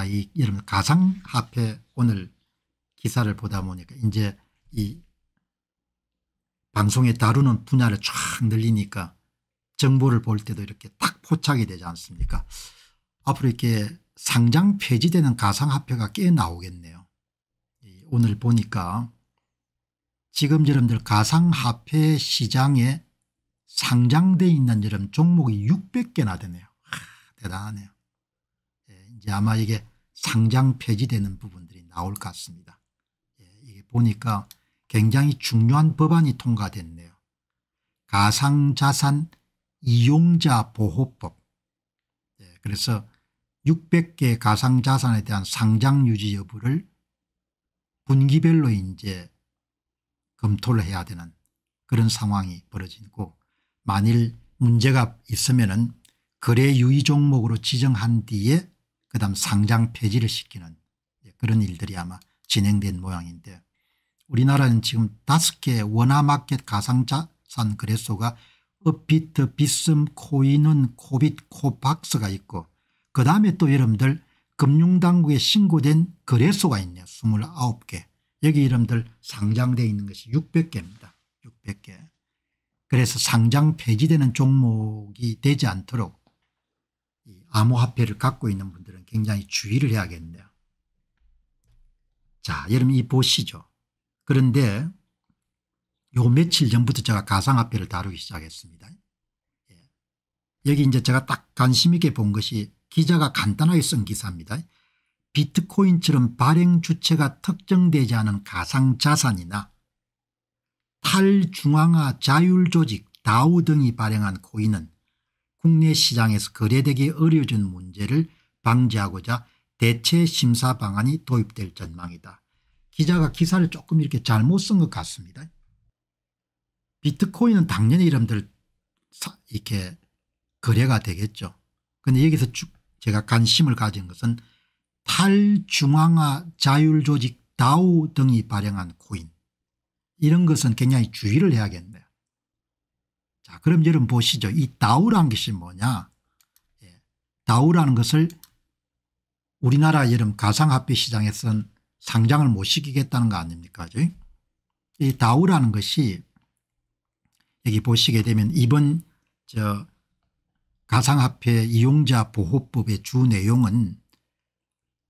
자, 이 이름 가상화폐 오늘 기사를 보다 보니까 이제 이 방송에 다루는 분야를 쫙 늘리니까 정보를 볼 때도 이렇게 딱 포착이 되지 않습니까 앞으로 이렇게 상장 폐지되는 가상화폐가 꽤 나오겠네요. 오늘 보니까 지금 여러분들 가상화폐 시장에 상장돼 있는 여러분 종목이 600개나 되네요. 하, 대단하네요. 이제 아마 이게 상장 폐지되는 부분들이 나올 것 같습니다. 예, 이게 보니까 굉장히 중요한 법안이 통과됐네요. 가상자산 이용자 보호법. 예, 그래서 600개 가상자산에 대한 상장 유지 여부를 분기별로 이제 검토를 해야 되는 그런 상황이 벌어지고 만일 문제가 있으면 은 거래 유의 종목으로 지정한 뒤에 그 다음 상장 폐지를 시키는 그런 일들이 아마 진행된 모양인데 우리나라는 지금 다섯 개의 원화마켓 가상자산 거래소가 업비트, 비슴, 코인은, 코빗, 코박스가 있고 그 다음에 또 여러분들 금융당국에 신고된 거래소가 있네요. 29개. 여기 이름들 상장되어 있는 것이 600개입니다. 600개. 그래서 상장 폐지되는 종목이 되지 않도록 암호화폐를 갖고 있는 분들은 굉장히 주의를 해야겠네요. 자 여러분 이 보시죠. 그런데 요 며칠 전부터 제가 가상화폐를 다루기 시작했습니다. 예. 여기 이제 제가 딱 관심 있게 본 것이 기자가 간단하게 쓴 기사입니다. 비트코인처럼 발행 주체가 특정되지 않은 가상자산이나 탈중앙화 자율조직 다우 등이 발행한 코인은 국내 시장에서 거래되기 어려워진 문제를 방지하고자 대체 심사 방안이 도입될 전망이다. 기자가 기사를 조금 이렇게 잘못 쓴 것 같습니다. 비트코인은 당연히 이름들 이렇게 거래가 되겠죠. 그런데 여기서 쭉 제가 관심을 가진 것은 탈중앙화 자율조직 다우 등이 발행한 코인 이런 것은 굉장히 주의를 해야겠네요. 자, 그럼 여러분 보시죠. 이 다우란 것이 뭐냐. 예. 다우라는 것을 우리나라 여름 가상화폐 시장에서는 상장을 못 시키겠다는 거 아닙니까? 이 다우라는 것이 여기 보시게 되면 이번 저 가상화폐 이용자 보호법의 주 내용은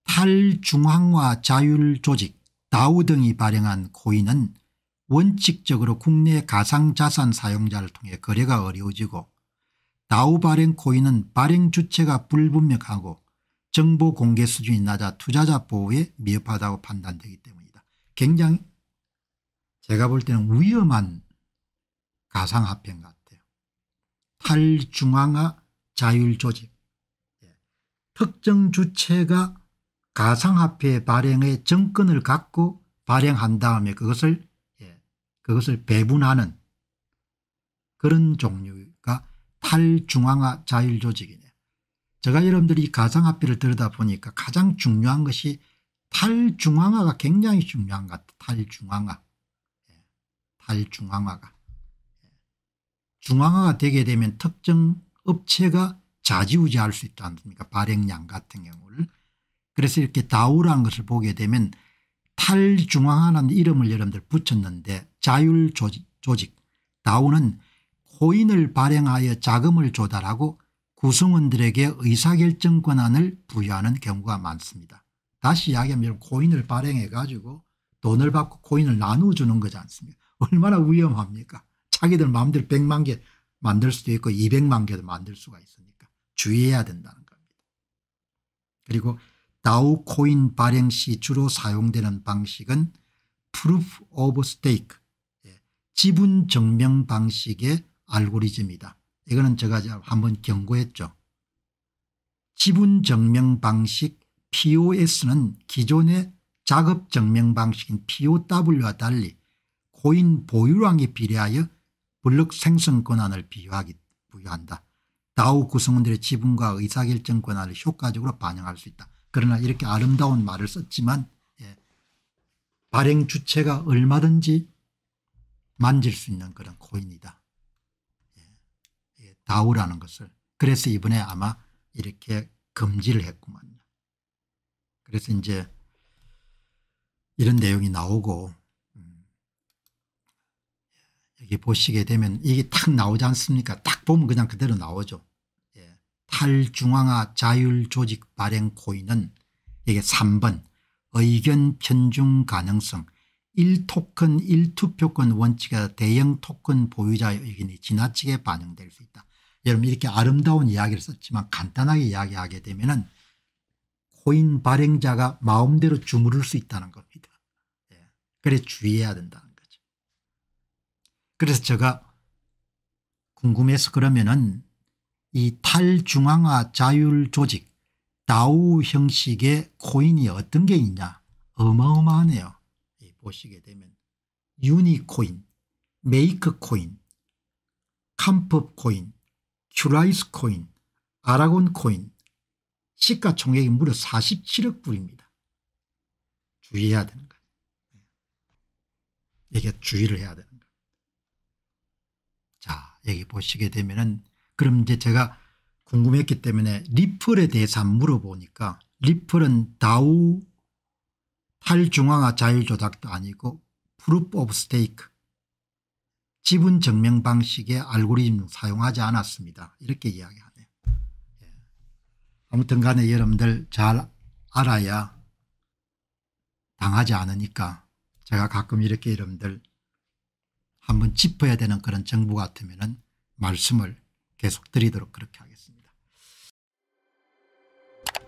탈중앙화 자율조직 다우 등이 발행한 코인은 원칙적으로 국내 가상자산 사용자를 통해 거래가 어려워지고 다우 발행 코인은 발행 주체가 불분명하고 정보 공개 수준이 낮아 투자자 보호에 미흡하다고 판단되기 때문이다. 굉장히 제가 볼 때는 위험한 가상화폐인 것 같아요. 탈중앙화 자율조직 예. 특정 주체가 가상화폐 발행의 정권을 갖고 발행한 다음에 그것을 그것을 배분하는 그런 종류가 탈중앙화 자율조직이네요. 제가 여러분들이 가상화폐를 들여다보니까 가장 중요한 것이 탈중앙화가 굉장히 중요한 것 같아요. 탈중앙화. 예. 탈중앙화가. 예. 중앙화가 되게 되면 특정 업체가 자지우지할 수 있지 않습니까 발행량 같은 경우를. 그래서 이렇게 다우라는 것을 보게 되면 탈중앙화라는 이름을 여러분들 붙였는데 자율조직 다우는 코인을 발행하여 자금을 조달하고 구성원들에게 의사결정 권한을 부여하는 경우가 많습니다. 다시 이야기하면 코인을 발행해 가지고 돈을 받고 코인을 나눠주는 거지 않습니까 얼마나 위험합니까 자기들 마음대로 100만 개 만들 수도 있고 200만 개도 만들 수가 있으니까 주의해야 된다는 겁니다. 그리고 다우 코인 발행 시 주로 사용되는 방식은 proof of stake 지분 증명 방식의 알고리즘이다. 이거는 제가 한번 경고했죠. 지분 증명 방식 POS는 기존의 작업 증명 방식인 POW와 달리 코인 보유량에 비례하여 블록 생성 권한을 비유하기, 부여한다. 다우 구성원들의 지분과 의사결정 권한을 효과적으로 반영할 수 있다. 그러나 이렇게 아름다운 말을 썼지만 예, 발행 주체가 얼마든지 만질 수 있는 그런 코인이다. 예. 예. 다우라는 것을. 그래서 이번에 아마 이렇게 금지를 했구만요. 그래서 이제 이런 내용이 나오고 음, 예, 여기 보시게 되면 이게 탁 나오지 않습니까? 딱 보면 그냥 그대로 나오죠. 예. 탈중앙화 자율조직 발행 코인은 이게 3번 의견 편중 가능성 1토큰 1투표권 원칙에 대형 토큰 보유자의 의견이 지나치게 반영될 수 있다. 여러분 이렇게 아름다운 이야기를 썼지만 간단하게 이야기하게 되면 은 코인 발행자가 마음대로 주무를 수 있다는 겁니다. 예. 그래 주의해야 된다는 거죠. 그래서 제가 궁금해서 그러면은 이 탈중앙화 자율조직 다우 형식의 코인이 어떤 게 있냐 어마어마하네요. 보시게 되면 유니코인, 메이크코인, 캄프코인, 큐라이스코인, 아라곤코인 시가총액이 무려 47억 불입니다. 주의해야 되는 거예요. 예. 이게 주의를 해야 되는 거예요. 자 여기 보시게 되면은 그럼 이제 제가 궁금했기 때문에 리플에 대해서 물어보니까 리플은 다우 탈중앙화 자율조작도 아니고 proof of s t 지분 증명 방식의 알고리즘 사용하지 않았습니다. 이렇게 이야기하네요. 예. 아무튼 간에 여러분들 잘 알아야 당하지 않으니까 제가 가끔 이렇게 여러분들 한번 짚어야 되는 그런 정보 같으면 말씀을 계속 드리도록 그렇게 하겠습니다.